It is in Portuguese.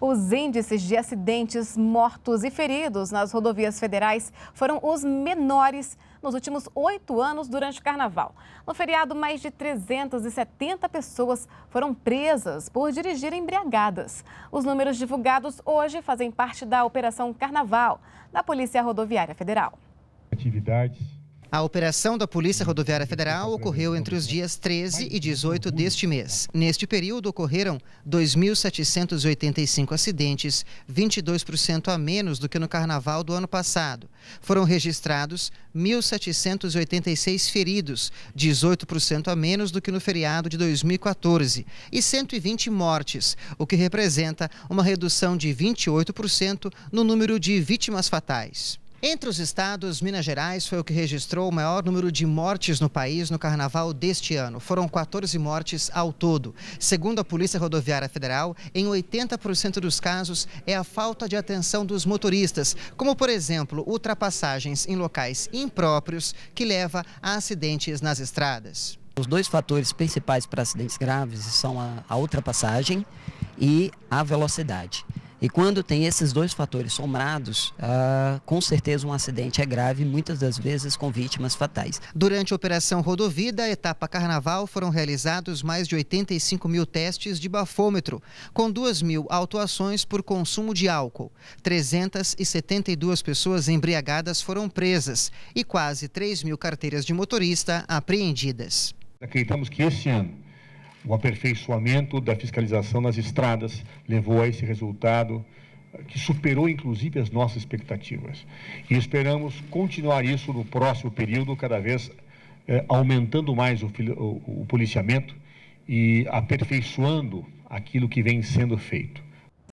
os índices de acidentes, mortos e feridos nas rodovias federais foram os menores nos últimos oito anos durante o carnaval. No feriado, mais de 370 pessoas foram presas por dirigir embriagadas. Os números divulgados hoje fazem parte da Operação Carnaval, da Polícia Rodoviária Federal. Atividades a operação da Polícia Rodoviária Federal ocorreu entre os dias 13 e 18 deste mês. Neste período ocorreram 2.785 acidentes, 22% a menos do que no carnaval do ano passado. Foram registrados 1.786 feridos, 18% a menos do que no feriado de 2014, e 120 mortes, o que representa uma redução de 28% no número de vítimas fatais. Entre os estados, Minas Gerais foi o que registrou o maior número de mortes no país no carnaval deste ano. Foram 14 mortes ao todo. Segundo a Polícia Rodoviária Federal, em 80% dos casos é a falta de atenção dos motoristas, como, por exemplo, ultrapassagens em locais impróprios que leva a acidentes nas estradas. Os dois fatores principais para acidentes graves são a, a ultrapassagem e a velocidade. E quando tem esses dois fatores sombrados, ah, com certeza um acidente é grave, muitas das vezes com vítimas fatais. Durante a Operação Rodovida, etapa Carnaval, foram realizados mais de 85 mil testes de bafômetro, com 2 mil autuações por consumo de álcool. 372 pessoas embriagadas foram presas e quase 3 mil carteiras de motorista apreendidas. Acreditamos que este ano o aperfeiçoamento da fiscalização nas estradas levou a esse resultado eh, que superou inclusive as nossas expectativas. E esperamos continuar isso no próximo período, cada vez eh, aumentando mais o, o, o policiamento e aperfeiçoando aquilo que vem sendo feito.